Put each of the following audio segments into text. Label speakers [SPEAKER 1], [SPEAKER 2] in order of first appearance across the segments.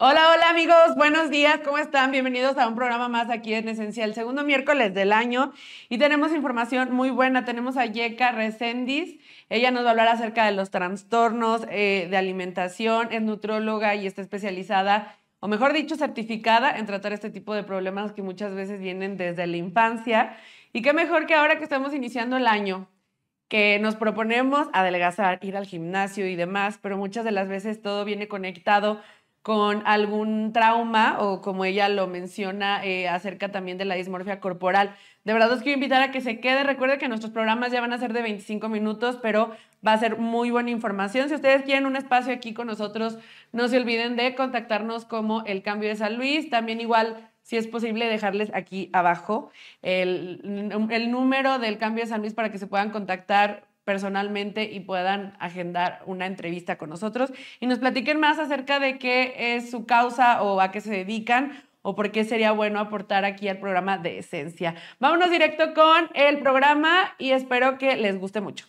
[SPEAKER 1] Hola, hola amigos, buenos días, ¿cómo están? Bienvenidos a un programa más aquí en Esencial, segundo miércoles del año y tenemos información muy buena. Tenemos a Yeka Resendiz, ella nos va a hablar acerca de los trastornos eh, de alimentación, es nutróloga y está especializada, o mejor dicho, certificada en tratar este tipo de problemas que muchas veces vienen desde la infancia. Y qué mejor que ahora que estamos iniciando el año, que nos proponemos adelgazar, ir al gimnasio y demás, pero muchas de las veces todo viene conectado con algún trauma o como ella lo menciona eh, acerca también de la dismorfia corporal. De verdad os quiero invitar a que se quede. Recuerde que nuestros programas ya van a ser de 25 minutos, pero va a ser muy buena información. Si ustedes quieren un espacio aquí con nosotros, no se olviden de contactarnos como El Cambio de San Luis. También igual, si es posible, dejarles aquí abajo el, el número del Cambio de San Luis para que se puedan contactar personalmente y puedan agendar una entrevista con nosotros y nos platiquen más acerca de qué es su causa o a qué se dedican o por qué sería bueno aportar aquí al programa de Esencia. Vámonos directo con el programa y espero que les guste mucho.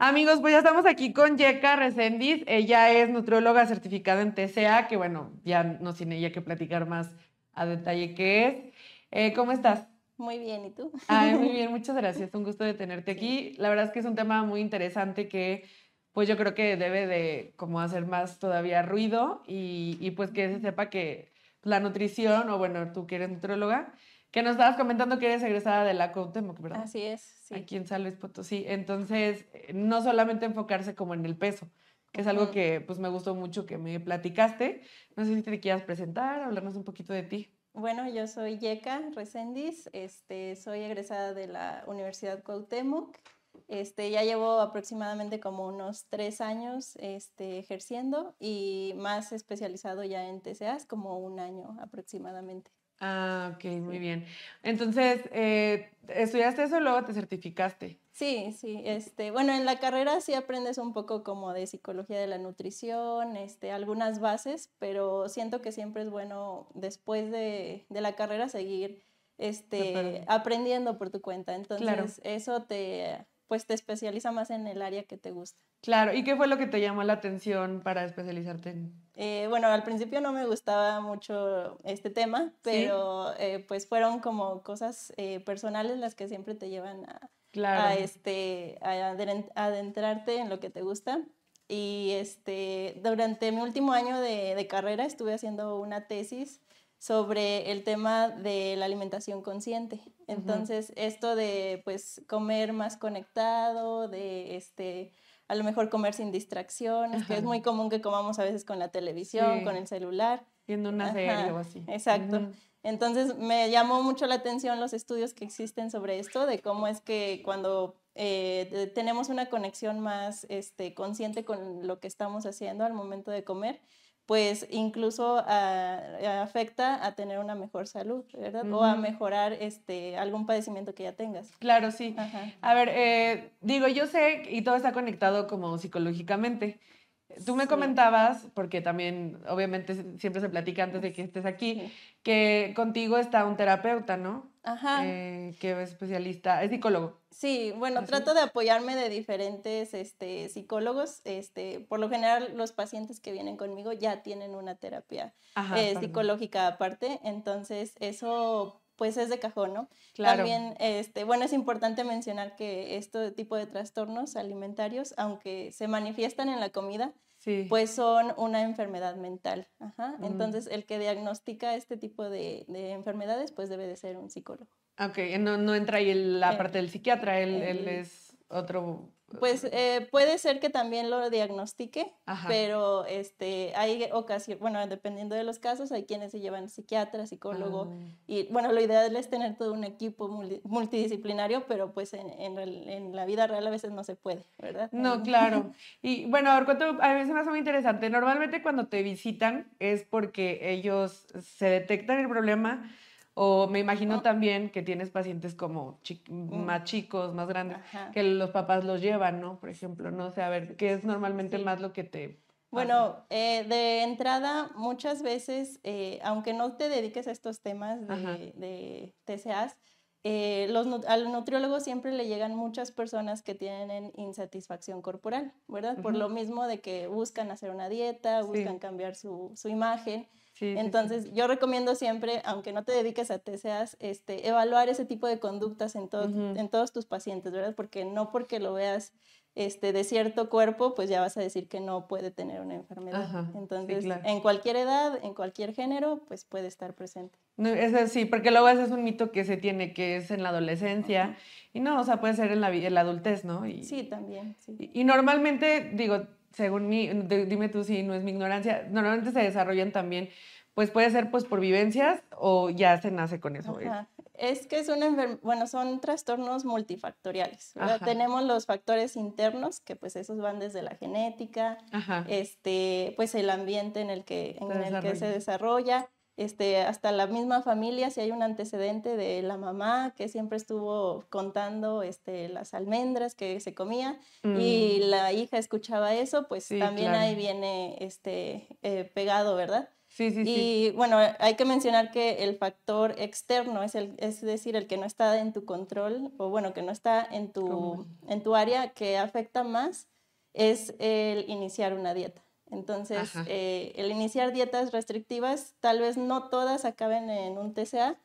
[SPEAKER 1] Amigos, pues ya estamos aquí con Yeka Resendiz. Ella es nutrióloga certificada en TCA, que bueno, ya no tiene ella que platicar más a detalle qué es. Eh, ¿Cómo estás?
[SPEAKER 2] Muy bien, ¿y tú? muy bien,
[SPEAKER 1] muchas gracias. Un gusto de tenerte aquí. La verdad es que es un tema muy interesante que pues yo creo que debe de como hacer más todavía ruido y, y pues que se sepa que la nutrición, o bueno, tú que eres nutróloga, que nos estabas comentando que eres egresada de la Cuauhtémoc, ¿verdad? Así es, sí. Aquí en San Luis Potosí. Entonces, eh, no solamente enfocarse como en el peso, que es algo que pues me gustó mucho que me platicaste. No sé si te quieras presentar, hablarnos un poquito de ti.
[SPEAKER 2] Bueno, yo soy Yeka Resendiz, este, soy egresada de la Universidad Cuauhtémoc. Este, ya llevo aproximadamente como unos tres años este, ejerciendo y más especializado ya en TCAs, como un año aproximadamente.
[SPEAKER 1] Ah, ok, muy bien. Entonces, eh, ¿estudiaste eso y luego te certificaste?
[SPEAKER 2] Sí, sí. Este, bueno, en la carrera sí aprendes un poco como de psicología de la nutrición, este, algunas bases, pero siento que siempre es bueno después de, la carrera seguir este, aprendiendo por tu cuenta. Entonces, eso te pues te especializa más en el área que te gusta.
[SPEAKER 1] Claro, ¿y qué fue lo que te llamó la atención para especializarte en?
[SPEAKER 2] Eh, bueno, al principio no me gustaba mucho este tema, pero eh, pues fueron como cosas eh, personales las que siempre te llevan a, este, adentrarte en lo que te gusta. Y este, durante mi último año de, de carrera estuve haciendo una tesis sobre el tema de la alimentación consciente. Entonces, esto de pues, comer más conectado, de este a lo mejor comer sin distracciones, que es muy común que comamos a veces con la televisión, con el celular. Viendo una serie o así. Exacto. Entonces me llamó mucho la atención los estudios que existen sobre esto, de cómo es que cuando eh, tenemos una conexión más este, consciente con lo que estamos haciendo al momento de comer, pues incluso ah, afecta a tener una mejor salud, ¿verdad? O a mejorar este, algún padecimiento que ya tengas. Claro, sí.
[SPEAKER 1] A ver, eh, digo, yo sé, y todo está conectado como psicológicamente. Tú me comentabas, porque también obviamente siempre se platica antes de que estés aquí, que contigo está un terapeuta, ¿no? Ajá. Eh, que es especialista, es psicólogo.
[SPEAKER 2] Sí, bueno, trato de apoyarme de diferentes este, psicólogos. Este, por lo general, los pacientes que vienen conmigo ya tienen una terapia eh, psicológica aparte, entonces eso pues es de cajón, ¿no? Claro. También, este, bueno, es importante mencionar que este tipo de trastornos alimentarios, aunque se manifiestan en la comida, pues son una enfermedad mental. Mm. Entonces, el que diagnostica este tipo de, enfermedades, pues debe de ser un psicólogo.
[SPEAKER 1] Ok, eh, no, entra ahí la eh, parte del psiquiatra, él es otro...
[SPEAKER 2] Pues eh, eh, puede ser que también lo diagnostique, pero este, hay ocasiones, bueno, dependiendo de los casos, hay quienes se llevan psiquiatra, psicólogo, ah. y bueno, lo ideal es tener todo un equipo multidisciplinario, pero pues en, en, la vida real a veces no se puede, ¿verdad? No, claro. Y bueno, a ver, ¿cuánto, a mí me hace muy interesante. Normalmente cuando te visitan es porque
[SPEAKER 1] ellos se detectan el problema, o me imagino también que tienes pacientes como mm. más chicos, más grandes, que los papás los llevan, ¿no? Por ejemplo, no sé, a ver, ¿qué es normalmente más lo que te...
[SPEAKER 2] Bueno, eh, de entrada, muchas veces, eh, aunque no te dediques a estos temas de, de TCAs, eh, los, al nutriólogo siempre le llegan muchas personas que tienen insatisfacción corporal, ¿verdad? Por lo mismo de que buscan hacer una dieta, buscan cambiar su, su imagen. Entonces, yo recomiendo siempre, aunque no te dediques a TCAs, este, evaluar ese tipo de conductas en, en todos tus pacientes, ¿verdad? Porque no porque lo veas este, de cierto cuerpo, pues ya vas a decir que no puede tener una enfermedad. Entonces, en cualquier edad, en cualquier género, pues puede estar presente.
[SPEAKER 1] Sí, es porque luego ese es un mito que se tiene, que es en la adolescencia, y no, o sea, puede ser en la, adultez, ¿no?
[SPEAKER 2] sí, también.
[SPEAKER 1] y normalmente, digo, según mí, dime tú si no es mi ignorancia, normalmente se desarrollan también, pues puede ser pues por vivencias o ya se nace con eso. ¿eh?
[SPEAKER 2] Es que es un bueno, son trastornos multifactoriales. Tenemos los factores internos, que pues esos van desde la genética, este, pues el ambiente en el que, en el que se desarrolla, este, hasta la misma familia, si hay un antecedente de la mamá que siempre estuvo contando este, las almendras que se comía y mm. la hija escuchaba eso, pues también ahí viene este, eh, pegado, ¿verdad? y bueno, hay que mencionar que el factor externo es, el, es decir, el que no está en tu control o bueno, que no está en tu, en tu área que afecta más es el iniciar una dieta. Entonces, eh, el iniciar dietas restrictivas, tal vez no todas acaben en un TCA,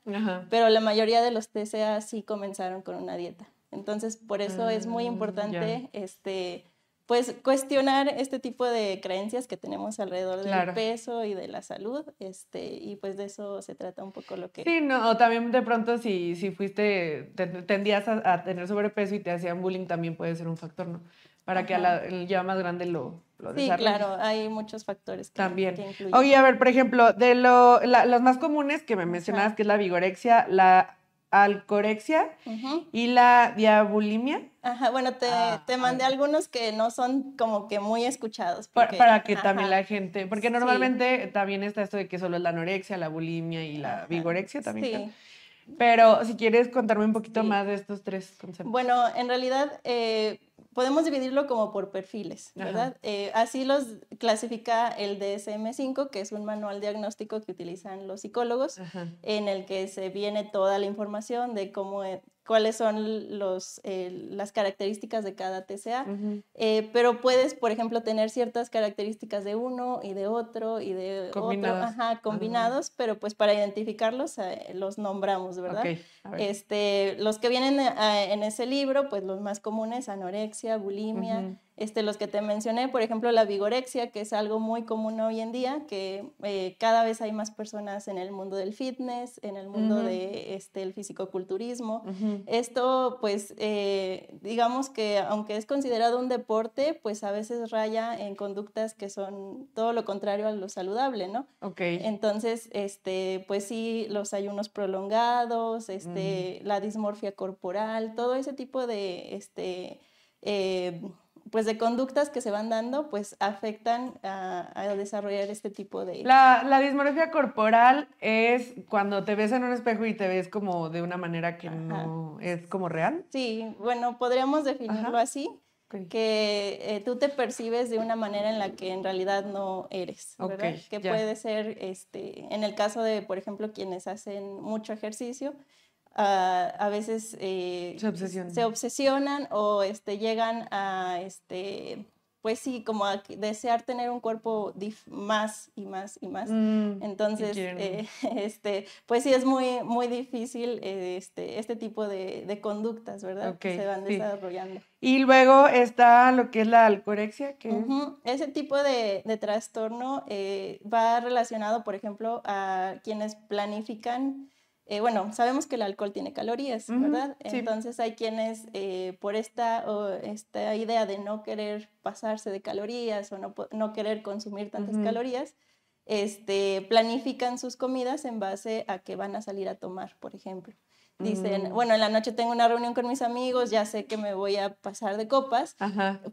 [SPEAKER 2] pero la mayoría de los TCA sí comenzaron con una dieta. Entonces, por eso es muy mm, importante este, pues, cuestionar este tipo de creencias que tenemos alrededor del peso y de la salud. Este, y pues de eso se trata un poco lo que... Sí, no,
[SPEAKER 1] o también de pronto si, si fuiste, tendías a, tener sobrepeso y te hacían bullying, también puede ser un factor, ¿no? Para que a ya más grande lo Sí, claro,
[SPEAKER 2] hay muchos factores que, También. incluyen. Oye, a ver,
[SPEAKER 1] por ejemplo, de lo, más comunes que me mencionabas, que es la vigorexia, la alcorexia y la diabulimia.
[SPEAKER 2] Ajá, bueno, te, ah, mandé algunos que no son como que muy escuchados. para, que también la
[SPEAKER 1] gente, porque normalmente también está esto de que solo es la anorexia, la bulimia y la vigorexia también. Sí. Pero si quieres contarme
[SPEAKER 2] un poquito más
[SPEAKER 1] de estos tres conceptos.
[SPEAKER 2] Bueno, en realidad eh, podemos dividirlo como por perfiles, ¿verdad? Eh, así los clasifica el DSM-5, que es un manual diagnóstico que utilizan los psicólogos, en el que se viene toda la información de cómo e, cuáles son los, eh, las características de cada TCA, eh, pero puedes, por ejemplo, tener ciertas características de uno y de otro y de otro, ajá, combinados, pero pues para identificarlos eh, los nombramos, ¿verdad? este, los que vienen en ese libro, pues los más comunes, anorexia, bulimia. Este, los que te mencioné, por ejemplo, la vigorexia, que es algo muy común hoy en día, que eh, cada vez hay más personas en el mundo del fitness, en el mundo del de este, fisicoculturismo. Esto, pues, eh, digamos que aunque es considerado un deporte, pues a veces raya en conductas que son todo lo contrario a lo saludable, ¿no? Ok. Entonces, este, pues sí, los ayunos prolongados, este, la dismorfia corporal, todo ese tipo de, este, eh, pues de conductas que se van dando, pues afectan a, desarrollar este tipo de... La,
[SPEAKER 1] la, dismorfia corporal es cuando te ves en un espejo y te ves como de una manera que no es como real.
[SPEAKER 2] Sí, bueno, podríamos definirlo así, que eh, tú te percibes de una manera en la que en realidad no eres, ¿verdad? Que puede ser, este, en el caso de, por ejemplo, quienes hacen mucho ejercicio, Ah, a veces eh, se, obsesionan. o este, llegan a, este, pues sí, como a desear tener un cuerpo más y más y más. Mm, Entonces, eh, este, pues sí, es muy, muy difícil eh, este, este tipo de, conductas, ¿verdad? que se van desarrollando.
[SPEAKER 1] Y luego está lo que es la alcorexia. Que...
[SPEAKER 2] Ese tipo de, de trastorno va relacionado, por ejemplo, a quienes planifican eh, bueno, sabemos que el alcohol tiene calorías, ¿verdad? Entonces hay quienes eh, por esta, idea de no querer pasarse de calorías o no, querer consumir tantas calorías, este, planifican sus comidas en base a que van a salir a tomar, por ejemplo dicen, mm. bueno, en la noche tengo una reunión con mis amigos, ya sé que me voy a pasar de copas,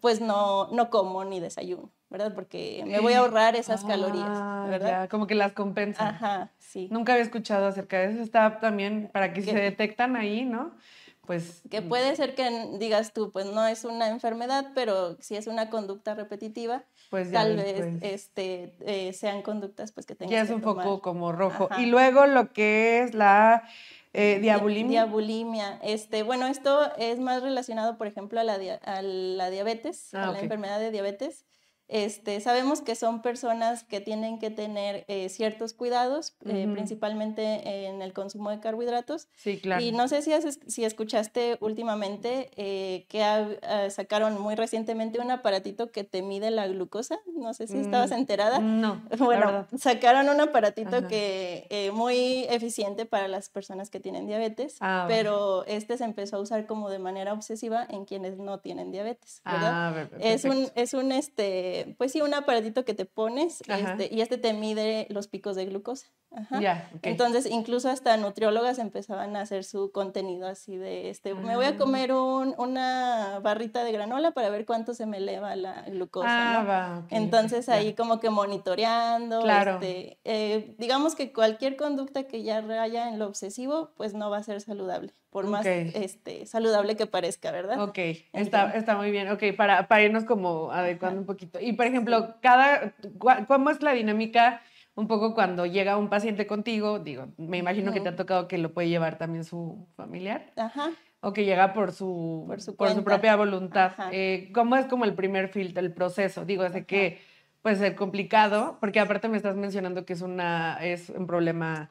[SPEAKER 2] pues no, no como ni desayuno, ¿verdad? Porque me voy a eh, ahorrar esas ah, calorías, ¿verdad?
[SPEAKER 1] como que las compensa.
[SPEAKER 2] Nunca había escuchado acerca de eso, está también para que, se detectan ahí, ¿no? Pues, que mm. puede ser que digas tú, pues no es una enfermedad, pero si es una conducta repetitiva, pues tal vez este, eh, sean conductas pues que tengas Ya es un poco como
[SPEAKER 1] rojo. Y luego lo que es la eh, diabulimia.
[SPEAKER 2] Este, bueno, esto es más relacionado, por ejemplo, a la, a la diabetes, ah, a la enfermedad de diabetes. Este, sabemos que son personas que tienen que tener eh, ciertos cuidados, eh, principalmente en el consumo de carbohidratos. Sí, claro. Y no sé si, si escuchaste últimamente eh, que ah, sacaron muy recientemente un aparatito que te mide la glucosa. No sé si estabas mm, enterada. No. Bueno, sacaron un aparatito que que muy eficiente para las personas que tienen diabetes, ah, pero este se empezó a usar como de manera obsesiva en quienes no tienen diabetes. Ah, es un, es un este eh, pues sí, un aparatito que te pones este, y este te mide los picos de glucosa. Entonces, incluso hasta nutriólogas empezaban a hacer su contenido así de, este, me voy a ah. comer una barrita de granola para ver cuánto se me eleva la glucosa. Ah, Entonces, ahí como que monitoreando, este, eh, digamos que cualquier conducta que ya haya en lo obsesivo, pues no va a ser saludable por más este, saludable que parezca, ¿verdad? Ok, está, está
[SPEAKER 1] muy bien. Ok, para, para irnos como adecuando un poquito. Y por ejemplo, cada, ¿cómo es la dinámica un poco cuando llega un paciente contigo? Digo, me imagino que te ha tocado que lo puede llevar también su familiar.
[SPEAKER 2] Ajá. O
[SPEAKER 1] que llega por su, por su, propia voluntad. Eh, ¿Cómo es como el primer filtro, el proceso? Digo, desde que puede ser complicado, porque aparte me estás mencionando que es, una, es un problema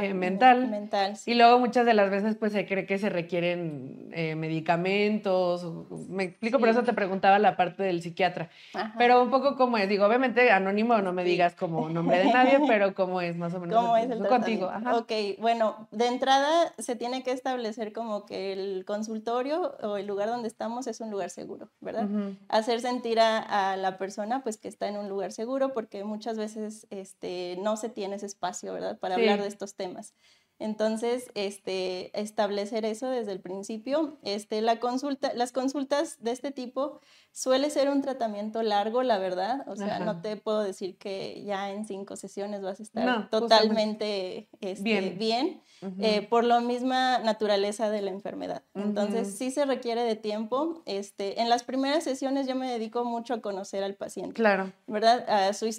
[SPEAKER 2] eh, mental.
[SPEAKER 1] mental Y luego muchas de las veces pues se cree que se requieren eh, medicamentos. Me explico, por eso te preguntaba la parte del psiquiatra. Pero un poco como es, digo, obviamente anónimo, no me digas como nombre de nadie, pero como es más o menos. ¿Cómo es el contigo.
[SPEAKER 2] Ok, bueno, de entrada se tiene que establecer como que el consultorio o el lugar donde estamos es un lugar seguro, ¿verdad? Hacer sentir a, la persona pues que está en un lugar seguro porque muchas veces este, no se tiene ese espacio, ¿verdad? Para hablar de esto los temas. Entonces, este, establecer eso desde el principio. Este, la consulta, las consultas de este tipo suele ser un tratamiento largo, la verdad. O sea, no te puedo decir que ya en cinco sesiones vas a estar totalmente este, bien. Eh, por la misma naturaleza de la enfermedad. Entonces, sí se requiere de tiempo. Este, en las primeras sesiones yo me dedico mucho a conocer al paciente. Claro. ¿Verdad?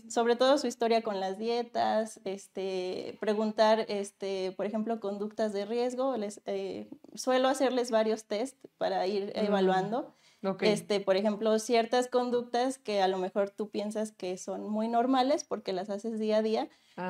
[SPEAKER 2] sobre todo su historia con las dietas, este, preguntar, este, por por ejemplo, conductas de riesgo, les, eh, suelo hacerles varios test para ir mm, evaluando. Este, por ejemplo, ciertas conductas que a lo mejor tú piensas que son muy normales porque las haces día a día,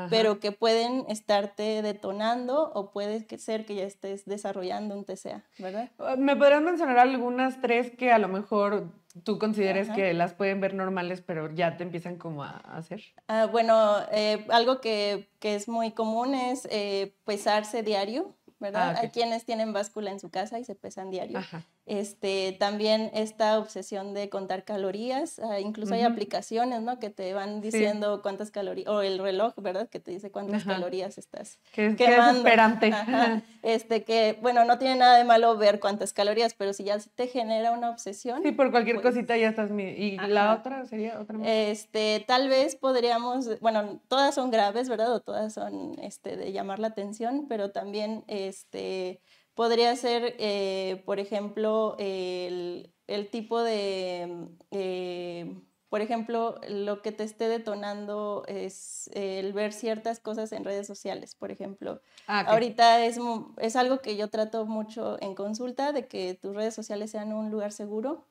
[SPEAKER 2] pero que pueden estarte detonando o puede ser que ya estés desarrollando un TCA, ¿verdad?
[SPEAKER 1] Ah, ¿Me podrías mencionar algunas tres que a lo mejor tú consideres que las pueden ver normales, pero ya te empiezan como a hacer?
[SPEAKER 2] Ah, bueno, eh, algo que, que, es muy común es eh, pesarse diario, ¿verdad? Ah, Hay quienes tienen báscula en su casa y se pesan diario. Este, también esta obsesión de contar calorías, ah, incluso hay aplicaciones, ¿no? Que te van diciendo cuántas calorías, o el reloj, ¿verdad? Que te dice cuántas calorías estás que quemando. Este, que, bueno, no tiene nada de malo ver cuántas calorías, pero si ya te genera una obsesión. Sí, por cualquier pues cosita ya estás... ¿Y la otra sería otra? Este, tal vez podríamos, bueno, todas son graves, ¿verdad? O todas son, este, de llamar la atención, pero también, este Podría ser, eh, por ejemplo, el, tipo de, eh, por ejemplo, lo que te esté detonando es el ver ciertas cosas en redes sociales, por ejemplo. Ah, Ahorita es, es algo que yo trato mucho en consulta, de que tus redes sociales sean un lugar seguro.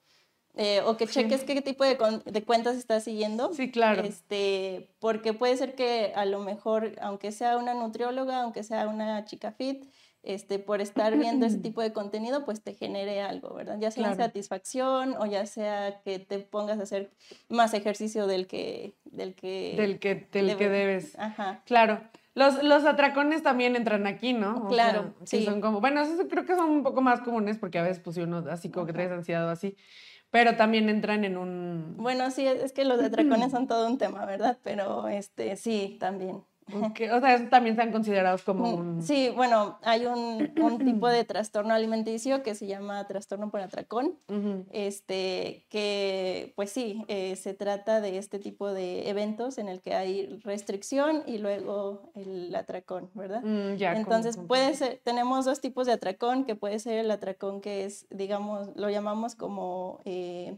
[SPEAKER 2] Eh, o que cheques qué tipo de, de, cuentas estás siguiendo. Sí, claro. Este, porque puede ser que a lo mejor, aunque sea una nutrióloga, aunque sea una chica fit, este, por estar viendo ese tipo de contenido, pues te genere algo, ¿verdad? Ya sea la satisfacción o ya sea que te pongas a hacer más ejercicio del que... Del que, del que, debes. Ajá. Claro. Los,
[SPEAKER 1] los, atracones también entran aquí, ¿no? Claro, sí. bueno, creo que son un poco más comunes porque a veces pues, uno así como que traes ansiedad o así, pero también entran en un...
[SPEAKER 2] Bueno, sí, es que los atracones son todo un tema, ¿verdad? Pero este, sí, también o sea, también están considerados como mm, un... Sí, bueno, hay un, tipo de trastorno alimenticio que se llama trastorno por atracón, este, que pues sí, eh, se trata de este tipo de eventos en el que hay restricción y luego el atracón, ¿verdad? Mm, Entonces puede ser, tenemos dos tipos de atracón, que puede ser el atracón que es, digamos, lo llamamos como... Eh,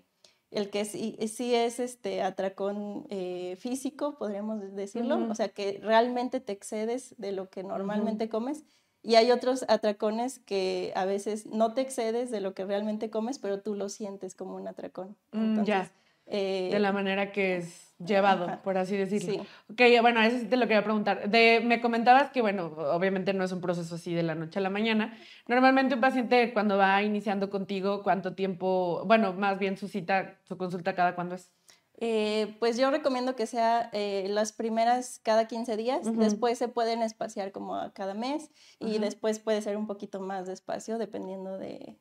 [SPEAKER 2] el que eh, sí, es este atracón eh, físico, podríamos decirlo, o sea, que realmente te excedes de lo que normalmente comes. Y hay otros atracones que a veces no te excedes de lo que realmente comes, pero tú lo sientes como un atracón. Mm, ya. Eh, de la
[SPEAKER 1] manera que es llevado, por así decirlo. Sí. Ok, bueno, eso te lo quería preguntar. De, me comentabas que, bueno, obviamente no es un proceso así de la noche a la mañana. Normalmente un paciente cuando va iniciando contigo, ¿cuánto tiempo, bueno, más bien su cita, su consulta cada cuándo es?
[SPEAKER 2] Eh, pues yo recomiendo que sea eh, las primeras cada 15 días, después se pueden espaciar como a cada mes y después puede ser un poquito más despacio dependiendo de,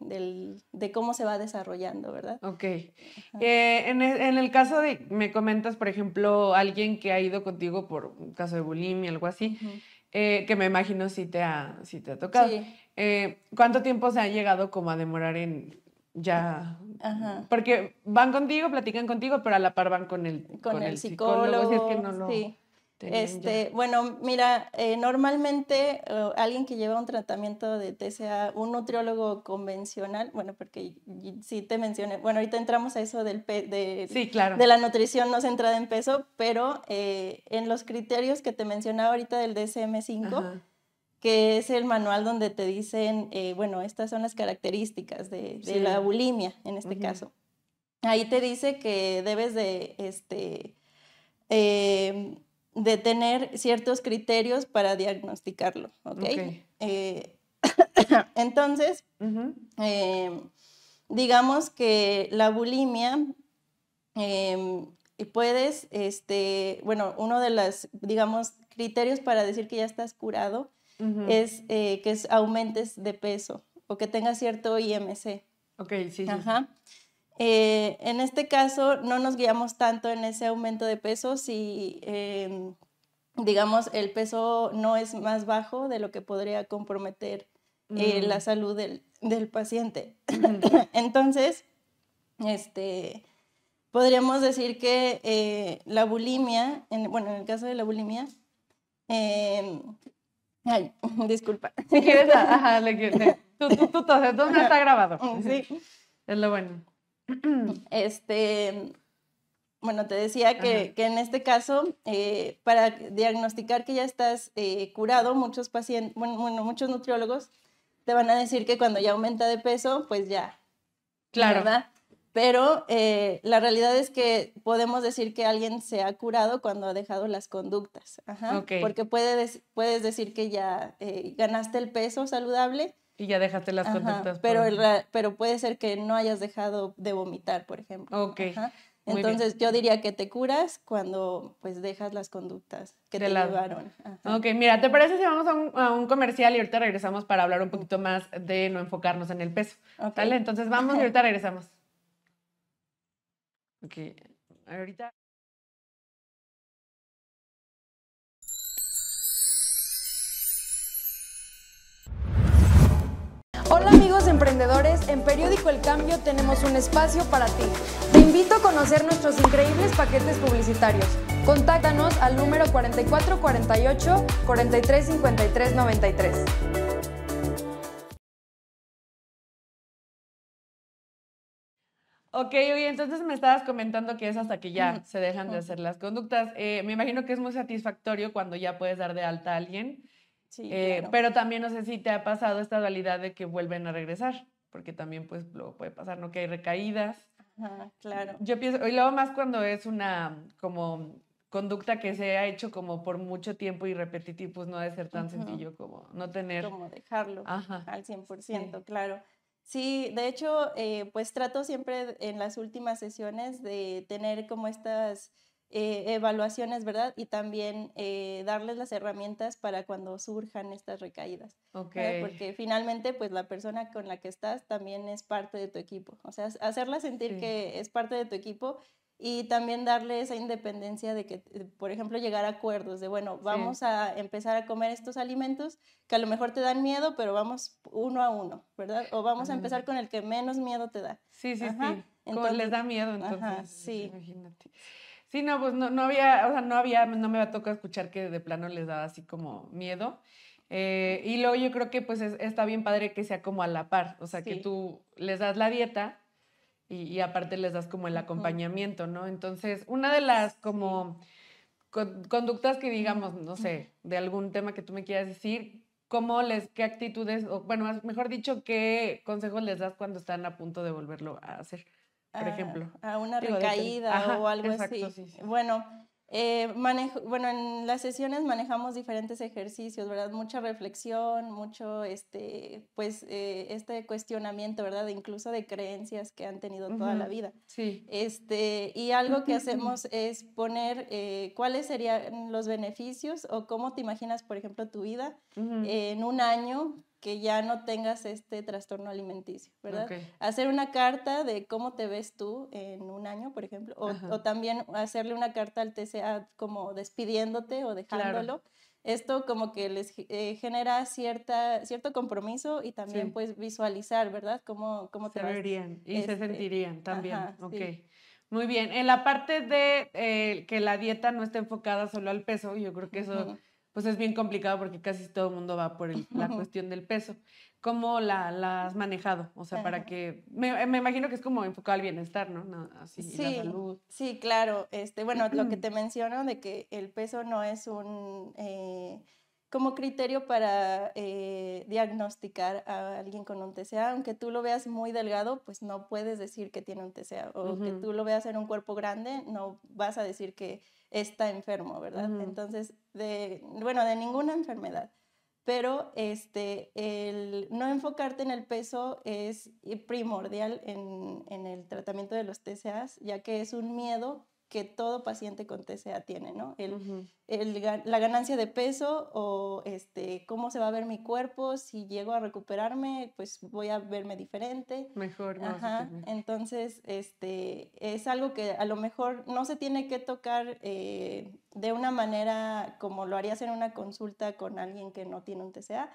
[SPEAKER 2] cómo se va desarrollando, ¿verdad? Ok. Eh, e, en, el, caso de,
[SPEAKER 1] me comentas, por ejemplo, alguien que ha ido contigo por un caso de bulimia, algo así, que me imagino si te ha, te ha tocado. ¿Cuánto tiempo se ha llegado como a demorar en ya. Porque van contigo, platican contigo, pero a la par van con el, con, el, psicólogo, Sí. Este,
[SPEAKER 2] bueno, mira, eh, normalmente eh, alguien que lleva un tratamiento de TCA, un nutriólogo convencional, bueno, porque sí te mencioné, bueno, ahorita entramos a eso del de, de la nutrición no centrada en peso, pero eh, en los criterios que te mencionaba ahorita del DSM-5, que es el manual donde te dicen, eh, bueno, estas son las características de, la bulimia en este caso. Ahí te dice que debes de, este, em, de tener ciertos criterios para diagnosticarlo, ¿ok? Eh, entonces, em, digamos que la bulimia em, puedes, este, bueno, uno de los, digamos, criterios para decir que ya estás curado es eh, que aumentes de peso o que tengas cierto IMC. Ok, sí. Eh, en este caso, no nos guiamos tanto en ese aumento de peso si, em, digamos, el peso no es más bajo de lo que podría comprometer eh, la mm. salud del, paciente. Entonces, este, podríamos decir que la bulimia, bueno, en el caso de la bulimia, em, Ay, disculpa. Si quieres, ah,
[SPEAKER 1] ajá, le, quieres.
[SPEAKER 2] tú, tú, tú, no está grabado. Sí. Es lo bueno. Este, bueno, te decía que, que en este caso, eh, para diagnosticar que ya estás eh, curado, muchos pacientes, bueno, muchos nutriólogos te van a decir que cuando ya aumenta de peso, pues ya. Claro. ¿verdad? pero eh, la realidad es que podemos decir que alguien se ha curado cuando ha dejado las conductas, porque puedes, puedes decir que ya eh, ganaste el peso saludable.
[SPEAKER 1] Y ya dejaste las conductas. Pero,
[SPEAKER 2] pero puede ser que no hayas dejado de vomitar, por ejemplo. Entonces yo diría que te curas cuando pues dejas las conductas que te llevaron.
[SPEAKER 1] Ok, mira, ¿te parece si vamos a un, comercial y ahorita regresamos para hablar un mm. poquito más de no enfocarnos en el peso? Entonces vamos y ahorita regresamos.
[SPEAKER 2] Hola amigos emprendedores, en
[SPEAKER 1] Periódico El Cambio tenemos un espacio para ti. Te invito a conocer nuestros increíbles paquetes publicitarios. Contáctanos al número 4448 435393. Ok, oye, entonces me estabas comentando que es hasta que ya se dejan de hacer las conductas. Eh, me imagino que es muy satisfactorio cuando ya puedes dar de alta a alguien.
[SPEAKER 2] Sí, eh, Pero
[SPEAKER 1] también no sé si te ha pasado esta dualidad de que vuelven a regresar, porque también pues lo puede pasar, ¿no? Que hay recaídas.
[SPEAKER 2] Ajá, claro. Yo pienso, y luego
[SPEAKER 1] más cuando es una como conducta que se ha hecho como por mucho tiempo y repetitivo, pues no ha de ser tan sencillo como no tener... Como dejarlo al 100%, claro.
[SPEAKER 2] Sí, de hecho, eh, pues trato siempre en las últimas sesiones de tener como estas eh, evaluaciones, ¿verdad? Y también eh, darles las herramientas para cuando surjan estas recaídas. Porque finalmente, pues la persona con la que estás también es parte de tu equipo. O sea, hacerla sentir que es parte de tu equipo y también darle esa independencia de que, eh, por ejemplo, llegar a acuerdos de, bueno, vamos a empezar a comer estos alimentos que a lo mejor te dan miedo, pero vamos uno a uno, ¿verdad? O vamos a empezar con el que menos miedo te da. Sí, sí, sí. Entonces, les da miedo, entonces. sí. Imagínate.
[SPEAKER 1] Sí, no, pues no, había, o sea, no había, no me va a tocar escuchar que de plano les daba así como miedo. Eh, y luego yo creo que pues está bien padre que sea como a la par, o sea, que tú les das la dieta, y, aparte les das como el acompañamiento, ¿no? Entonces, una de pues las como conductas que digamos, no sé, de algún tema que tú me quieras decir, ¿cómo les, qué actitudes, o bueno, mejor dicho, qué consejos les das cuando están a punto de volverlo a hacer? Por ah, ejemplo. A una recaída o algo así.
[SPEAKER 2] Bueno, eh, bueno, en las sesiones manejamos diferentes ejercicios, ¿verdad? Mucha reflexión, mucho este, pues, eh, este cuestionamiento, ¿verdad? Incluso de creencias que han tenido toda la vida. Sí. Este, y algo que hacemos es poner eh, cuáles serían los beneficios o cómo te imaginas, por ejemplo, tu vida en un año que ya no tengas este trastorno alimenticio, ¿verdad? Hacer una carta de cómo te ves tú en un año, por ejemplo, o, también hacerle una carta al TCA como despidiéndote o dejándolo. Esto como que les eh, genera cierta, cierto compromiso y también puedes pues visualizar, ¿verdad? Cómo, cómo se te
[SPEAKER 1] verían y se este, sentirían también. Ajá, Muy bien.
[SPEAKER 2] En la parte de
[SPEAKER 1] eh, que la dieta no esté enfocada solo al peso, yo creo que eso pues es bien complicado porque casi todo el mundo va por la cuestión del peso. ¿Cómo la, has manejado? O sea, para que, me, imagino que es como enfocado al bienestar, ¿no? así, sí, la salud.
[SPEAKER 2] sí, claro. Este, bueno, lo que te menciono de que el peso no es un... Eh, como criterio para eh, diagnosticar a alguien con un TCA. Aunque tú lo veas muy delgado, pues no puedes decir que tiene un TCA. O que tú lo veas en un cuerpo grande, no vas a decir que está enfermo, ¿verdad? Entonces, de, bueno, de ninguna enfermedad. Pero este, el no enfocarte en el peso es primordial en, el tratamiento de los TCAs, ya que es un miedo que todo paciente con TCA tiene, ¿no? la ganancia de peso o este, cómo se va a ver mi cuerpo, si llego a recuperarme, pues voy a verme diferente. Mejor, Ajá. Entonces, este, es algo que a lo mejor no se tiene que tocar eh, de una manera como lo harías en una consulta con alguien que no tiene un TCA,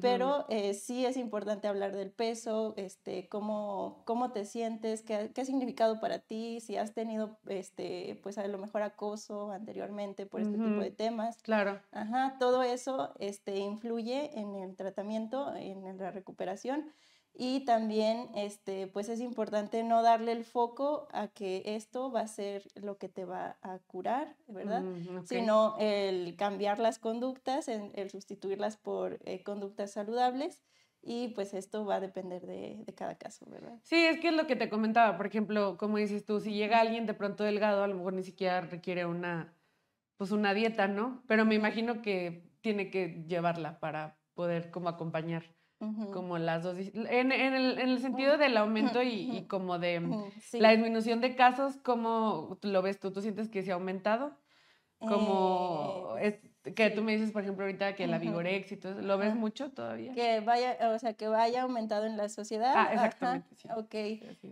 [SPEAKER 2] pero eh, sí es importante hablar del peso, este, cómo, cómo te sientes, qué, qué, ha significado para ti, si has tenido, este, pues a lo mejor acoso anteriormente por este tipo de temas. Claro. Ajá, todo eso este, influye en el tratamiento, en la recuperación. Y también, este, pues es importante no darle el foco a que esto va a ser lo que te va a curar, ¿verdad? Mm, Sino el cambiar las conductas, el sustituirlas por eh, conductas saludables. Y pues esto va a depender de, cada caso,
[SPEAKER 1] ¿verdad? Sí, es que es lo que te comentaba. Por ejemplo, como dices tú, si llega alguien de pronto delgado, a lo mejor ni siquiera requiere una, pues una dieta, ¿no? Pero me imagino que tiene que llevarla para poder como acompañar. Como las dos. En, el, sentido del aumento y, como de la disminución de casos, ¿cómo lo ves tú? ¿Tú sientes que se ha aumentado? Como eh, que tú me dices, por ejemplo, ahorita que la vigorex y todo ¿lo ves mucho todavía? Que
[SPEAKER 2] vaya, o sea, que vaya aumentado en la sociedad. Ah, exactamente. Sí. Ok.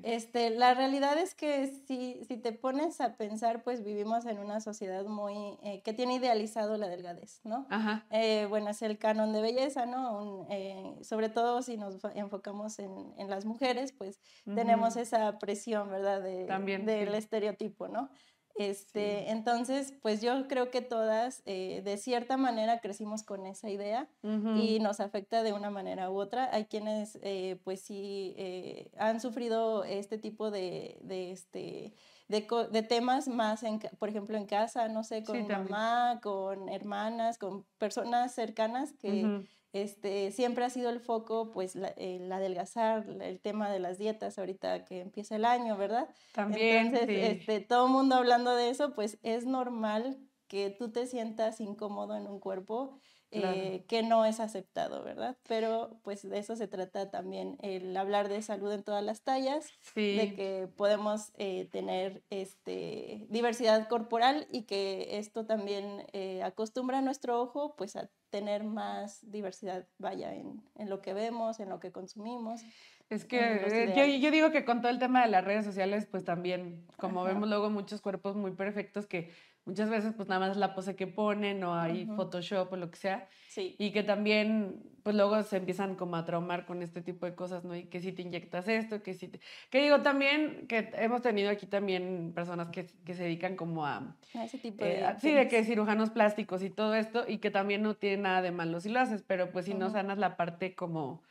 [SPEAKER 2] este, la realidad es que si, si te pones a pensar, pues vivimos en una sociedad muy, eh, que tiene idealizado la delgadez, ¿no? Ajá. Eh, bueno, es el canon de belleza, ¿no? Eh, sobre todo si nos enfocamos en, en las mujeres, pues tenemos esa presión, ¿verdad? También. Del estereotipo, ¿no? Este, Entonces, pues yo creo que todas, eh, de cierta manera, crecimos con esa idea y nos afecta de una manera u otra. Hay quienes, eh, pues sí, eh, han sufrido este tipo de, este, de, temas más, por ejemplo, en casa, no sé, con mamá, con hermanas, con personas cercanas que... Este, siempre ha sido el foco, pues, la, eh, adelgazar, el tema de las dietas ahorita que empieza el año, ¿verdad?
[SPEAKER 1] También, Entonces,
[SPEAKER 2] este, todo el mundo hablando de eso, pues, es normal que tú te sientas incómodo en un cuerpo eh, que no es aceptado, ¿verdad? Pero pues de eso se trata también, el hablar de salud en todas las tallas, de que podemos eh, tener este, diversidad corporal y que esto también eh, acostumbra a nuestro ojo pues a tener más diversidad, vaya, en, en lo que vemos, en lo que consumimos. Es que
[SPEAKER 1] yo, digo que con todo el tema de las redes sociales, pues también, como vemos luego muchos cuerpos muy perfectos que muchas veces pues nada más la pose que ponen o hay Photoshop o lo que sea. Sí. Y que también pues luego se empiezan como a traumar con este tipo de cosas, ¿no? Y que si te inyectas esto, que si te... Que digo también que hemos tenido aquí también personas que, se dedican como a...
[SPEAKER 2] A ese tipo eh, de... sí, de que
[SPEAKER 1] cirujanos plásticos y todo esto y que también no tiene nada de malo si lo haces, pero pues si no sanas la parte como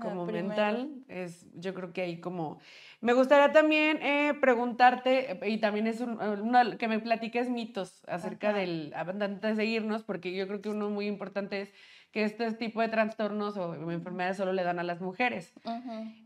[SPEAKER 2] como mental,
[SPEAKER 1] es, yo creo que ahí como... Me gustaría también eh, preguntarte, y también es un, que me platiques mitos acerca del, antes de irnos, porque yo creo que uno muy importante es que este tipo de trastornos o enfermedades solo le dan a las mujeres.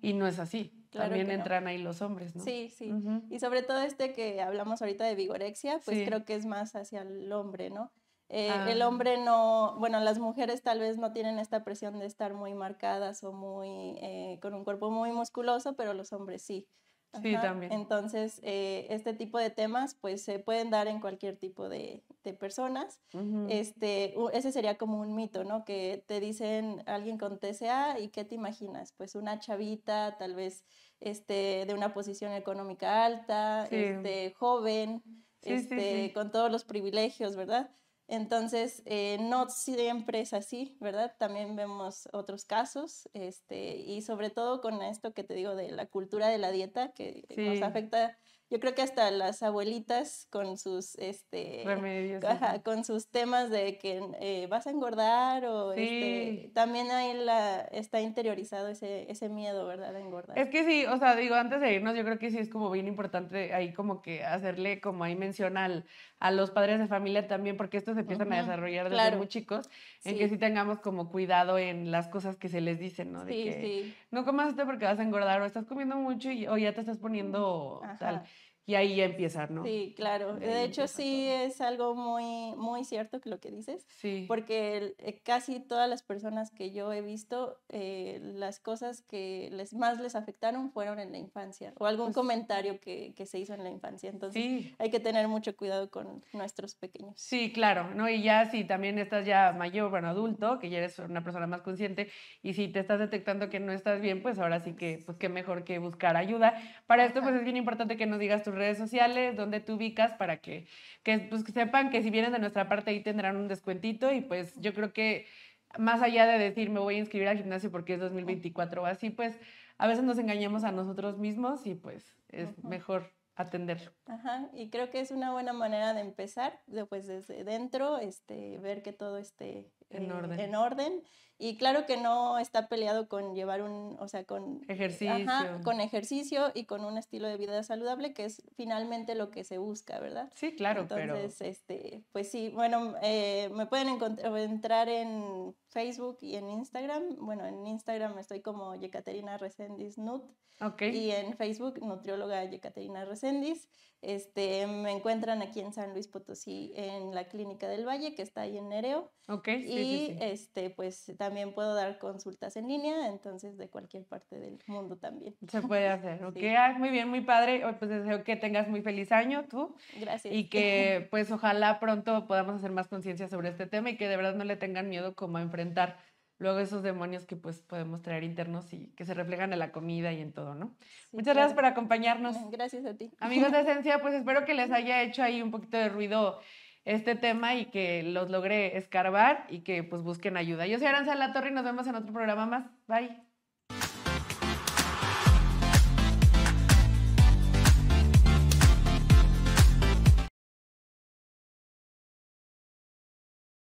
[SPEAKER 1] Y no es así.
[SPEAKER 2] También entran ahí los hombres, ¿no? Sí, sí. Y sobre todo este que hablamos ahorita de vigorexia, pues creo que es más hacia el hombre, ¿no? Eh, el ah. hombre no, bueno, las mujeres tal vez no tienen esta presión de estar muy marcadas o muy, eh, con un cuerpo muy musculoso, pero los hombres sí. Sí, también. Entonces, eh, este tipo de temas pues se pueden dar en cualquier tipo de, de personas. Este, ese sería como un mito, ¿no? Que te dicen alguien con TCA y ¿qué te imaginas? Pues una chavita, tal vez este, de una posición económica alta, este, joven, este, con todos los privilegios, ¿verdad? Entonces, eh, no siempre es así, ¿verdad? También vemos otros casos, este, y sobre todo con esto que te digo de la cultura de la dieta, que nos afecta yo creo que hasta las abuelitas con sus este Remedios, con sus temas de que eh, vas a engordar o este, también ahí la, está interiorizado ese, ese miedo, ¿verdad? De engordar. Es
[SPEAKER 1] que sí, o sea, digo, antes de irnos, yo creo que sí es como bien importante ahí como que hacerle como ahí mención a los padres de familia también, porque esto se empiezan a desarrollar desde muy chicos, en que sí tengamos como cuidado en las cosas que se les dicen, ¿no? De que no comas esto porque vas a engordar o estás comiendo mucho y, o ya te estás poniendo tal y ahí ya empezar, ¿no? Sí,
[SPEAKER 2] claro. De, hecho, sí es algo muy, muy cierto que lo que dices. Sí. Porque eh, casi todas las personas que yo he visto, eh, las cosas que les, más les afectaron fueron en la infancia o algún pues comentario que, que, se hizo en la infancia. Entonces, hay que tener mucho cuidado con nuestros pequeños.
[SPEAKER 1] Sí, claro, ¿no? Y ya si también estás ya mayor, bueno, adulto, que ya eres una persona más consciente y si te estás detectando que no estás bien, pues ahora sí que, pues qué mejor que buscar ayuda. Para esto, pues es bien importante que nos digas tú redes sociales, donde tú ubicas para que, que, pues, sepan que si vienen de nuestra parte ahí tendrán un descuentito y pues yo creo que más allá de decir me voy a inscribir al gimnasio porque es 2024 o así, pues a veces nos engañamos a nosotros mismos y pues es mejor atenderlo.
[SPEAKER 2] Ajá, y creo que es una buena manera de empezar, de, pues desde dentro, este, ver que todo esté en, eh, orden. en orden. Y claro que no está peleado con llevar un, o sea, con ejercicio. Ajá, con ejercicio y con un estilo de vida saludable, que es finalmente lo que se busca, ¿verdad? Sí, claro, Entonces, este, pues sí, bueno, eh, me pueden encontrar en Facebook y en Instagram. Bueno, en Instagram estoy como Yekaterina Resendiz Nut.
[SPEAKER 1] Ok. Y en
[SPEAKER 2] Facebook, nutrióloga Yekaterina Resendiz. Este, me encuentran aquí en San Luis Potosí, en la Clínica del Valle, que está ahí en Nereo.
[SPEAKER 1] Ok, y y
[SPEAKER 2] este pues también puedo dar consultas en línea, entonces de cualquier parte del mundo también. Se puede
[SPEAKER 1] hacer, ok, ah, muy bien, muy padre, pues deseo que tengas muy feliz año tú.
[SPEAKER 2] Gracias. Y que
[SPEAKER 1] pues ojalá pronto podamos hacer más conciencia sobre este tema y que de verdad no le tengan miedo como a enfrentar luego esos demonios que pues podemos traer internos y que se reflejan en la comida y en todo, ¿no? Muchas gracias por acompañarnos.
[SPEAKER 2] Gracias a ti. Amigos de
[SPEAKER 1] Esencia, pues espero que les haya hecho ahí un poquito de ruido este tema y que los logre escarbar y que pues busquen ayuda. Yo soy Aranza La Torre y nos vemos en otro programa más. Bye.